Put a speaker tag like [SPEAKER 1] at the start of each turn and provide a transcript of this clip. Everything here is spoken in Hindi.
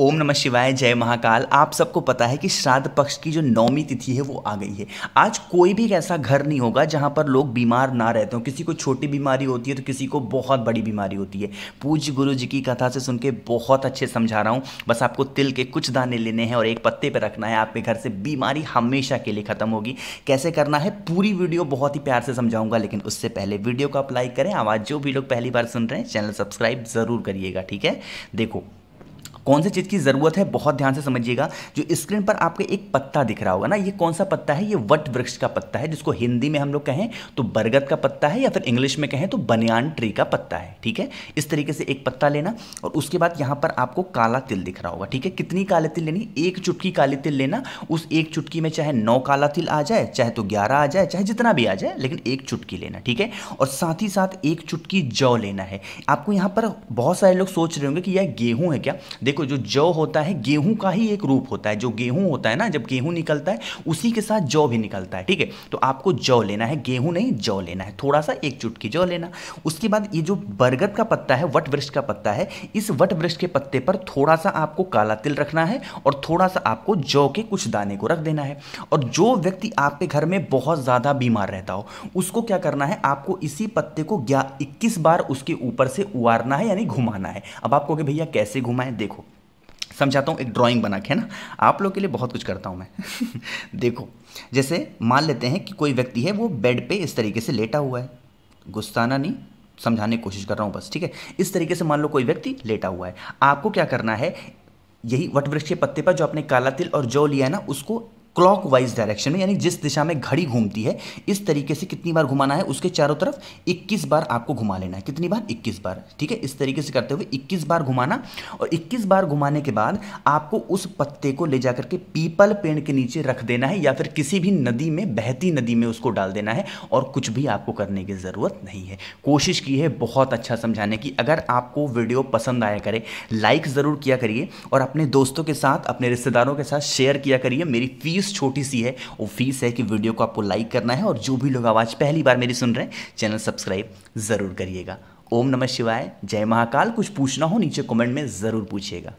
[SPEAKER 1] ओम नमः शिवाय जय महाकाल आप सबको पता है कि श्राद्ध पक्ष की जो नौमी तिथि है वो आ गई है आज कोई भी ऐसा घर नहीं होगा जहां पर लोग बीमार ना रहते हो किसी को छोटी बीमारी होती है तो किसी को बहुत बड़ी बीमारी होती है पूज्य गुरु जी की कथा से सुन के बहुत अच्छे समझा रहा हूँ बस आपको तिल के कुछ दाने लेने हैं और एक पत्ते पर रखना है आपके घर से बीमारी हमेशा के लिए ख़त्म होगी कैसे करना है पूरी वीडियो बहुत ही प्यार से समझाऊंगा लेकिन उससे पहले वीडियो को आप लाइक करें आवाज़ जो भी लोग पहली बार सुन रहे हैं चैनल सब्सक्राइब ज़रूर करिएगा ठीक है देखो कौन सी चीज़ की ज़रूरत है बहुत ध्यान से समझिएगा जो स्क्रीन पर आपके एक पत्ता दिख रहा होगा ना ये कौन सा पत्ता है ये वट वृक्ष का पत्ता है जिसको हिंदी में हम लोग कहें तो बरगद का पत्ता है या फिर इंग्लिश में कहें तो बनियान ट्री का पत्ता है ठीक है इस तरीके से एक पत्ता लेना और उसके बाद यहाँ पर आपको काला तिल दिख रहा होगा ठीक है कितनी काले तिल लेनी एक चुटकी काले तिल लेना उस एक चुटकी में चाहे नौ काला तिल आ जाए चाहे तो ग्यारह आ जाए चाहे जितना भी आ जाए लेकिन एक चुटकी लेना ठीक है और साथ ही साथ एक चुटकी जौ लेना है आपको यहाँ पर बहुत सारे लोग सोच रहे होंगे कि यह गेहूँ है क्या देखो देखो जो जौ होता है गेहूं का ही एक रूप होता है जो गेहूं होता है ना जब गेहूं निकलता है उसी के साथ जौ भी निकलता है ठीक है तो आपको जौ लेना है गेहूं नहीं जौ लेना है थोड़ा सा एक चुटकी जौ लेना उसके बाद ये जो बरगद का पत्ता है वट वृक्ष का पत्ता है इस वट वृक्ष के पत्ते पर थोड़ा सा आपको काला तिल रखना है और थोड़ा सा आपको जौ के कुछ दाने को रख देना है और जो व्यक्ति आपके घर में बहुत ज़्यादा बीमार रहता हो उसको क्या करना है आपको इसी पत्ते को इक्कीस बार उसके ऊपर से उबारना है यानी घुमाना है अब आपको भैया कैसे घुमाएं देखो समझाता हूँ एक ड्राइंग बना के है ना आप लोग के लिए बहुत कुछ करता हूँ मैं देखो जैसे मान लेते हैं कि कोई व्यक्ति है वो बेड पे इस तरीके से लेटा हुआ है गुस्साना नहीं समझाने की कोशिश कर रहा हूँ बस ठीक है इस तरीके से मान लो कोई व्यक्ति लेटा हुआ है आपको क्या करना है यही वटवृक्ष के पत्ते पर जो आपने काला तिल और जौ लिया है ना उसको क्लॉक वाइज डायरेक्शन में यानी जिस दिशा में घड़ी घूमती है इस तरीके से कितनी बार घुमाना है उसके चारों तरफ 21 बार आपको घुमा लेना है कितनी बार 21 बार ठीक है इस तरीके से करते हुए 21 बार घुमाना और 21 बार घुमाने के बाद आपको उस पत्ते को ले जाकर के पीपल पेड़ के नीचे रख देना है या फिर किसी भी नदी में बहती नदी में उसको डाल देना है और कुछ भी आपको करने की ज़रूरत नहीं है कोशिश की है बहुत अच्छा समझाने की अगर आपको वीडियो पसंद आया करे लाइक ज़रूर किया करिए और अपने दोस्तों के साथ अपने रिश्तेदारों के साथ शेयर किया करिए मेरी फीस फीस छोटी सी है वो फीस है कि वीडियो को आपको लाइक करना है और जो भी लोग आवाज़ पहली बार मेरी सुन रहे हैं चैनल सब्सक्राइब ज़रूर करिएगा ओम नमः शिवाय जय महाकाल कुछ पूछना हो नीचे कमेंट में ज़रूर पूछिएगा